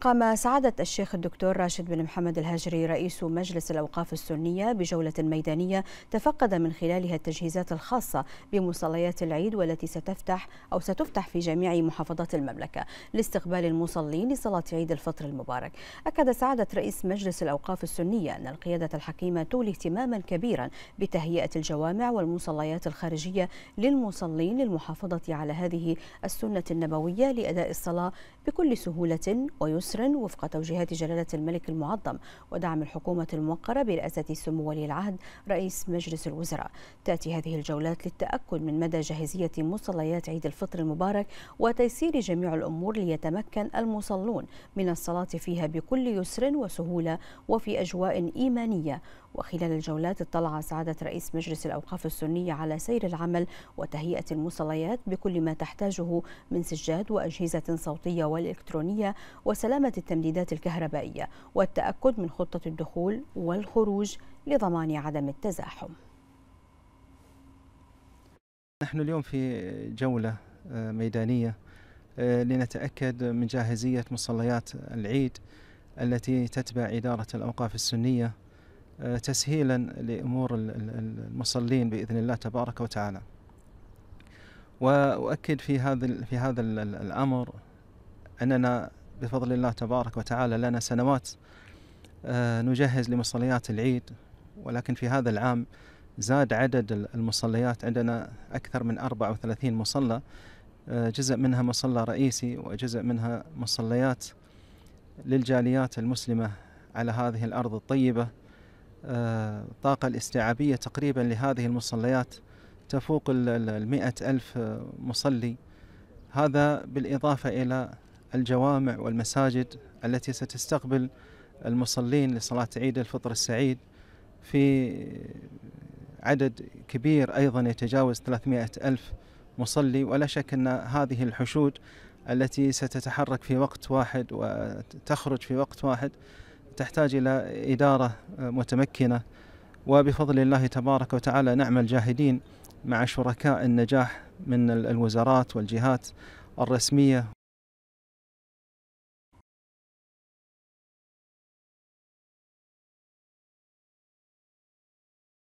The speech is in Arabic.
قام سعادة الشيخ الدكتور راشد بن محمد الهجري رئيس مجلس الأوقاف السنية بجولة ميدانية تفقد من خلالها التجهيزات الخاصة بمصليات العيد والتي ستفتح أو ستفتح في جميع محافظات المملكة لاستقبال المصلين لصلاة عيد الفطر المبارك أكد سعادة رئيس مجلس الأوقاف السنية أن القيادة الحكيمة تولي اهتماما كبيرا بتهيئة الجوامع والمصليات الخارجية للمصلين للمحافظة على هذه السنة النبوية لأداء الصلاة بكل سهولة ويسر يسر وفق توجيهات جلالة الملك المعظم ودعم الحكومة الموقرة برئاسة سمو ولي العهد رئيس مجلس الوزراء تأتي هذه الجولات للتأكد من مدى جاهزية مصليات عيد الفطر المبارك وتيسير جميع الأمور ليتمكن المصلون من الصلاة فيها بكل يسر وسهولة وفي أجواء إيمانية وخلال الجولات اطلع سعادة رئيس مجلس الأوقاف السنية على سير العمل وتهيئة المصليات بكل ما تحتاجه من سجاد وأجهزة صوتية والإلكترونية وسلامة التمديدات الكهربائية والتأكد من خطة الدخول والخروج لضمان عدم التزاحم نحن اليوم في جولة آه، ميدانية آه، لنتأكد من جاهزية مصليات العيد التي تتبع إدارة الأوقاف السنية آه، تسهيلا لامور المصلين باذن الله تبارك وتعالى. واؤكد في هذا في هذا الامر اننا بفضل الله تبارك وتعالى لنا سنوات آه، نجهز لمصليات العيد ولكن في هذا العام زاد عدد المصليات عندنا أكثر من 34 مصلى آه، جزء منها مصلى رئيسي وجزء منها مصليات للجاليات المسلمة على هذه الأرض الطيبة الطاقة آه، الاستيعابية تقريبا لهذه المصليات تفوق المئة ألف مصلي هذا بالإضافة إلى الجوامع والمساجد التي ستستقبل المصلين لصلاة عيد الفطر السعيد في عدد كبير أيضا يتجاوز 300 ألف مصلي ولا شك أن هذه الحشود التي ستتحرك في وقت واحد وتخرج في وقت واحد تحتاج إلى إدارة آه، متمكنة وبفضل الله تبارك وتعالى نعم الجاهدين مع شركاء النجاح من الوزارات والجهات الرسمية